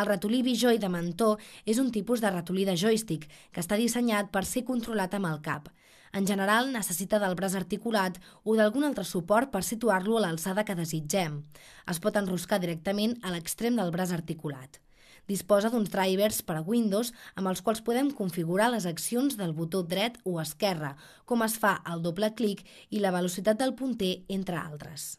El ratolí Bijoy de mentó és un tipus de ratolí de joystick que està dissenyat per ser controlat amb el cap. En general, necessita del braç articulat o d'algun altre suport per situar-lo a l'alçada que desitgem. Es pot enroscar directament a l'extrem del braç articulat. Disposa d'uns drivers per a Windows amb els quals podem configurar les accions del botó dret o esquerre, com es fa el doble clic i la velocitat del punter, entre altres.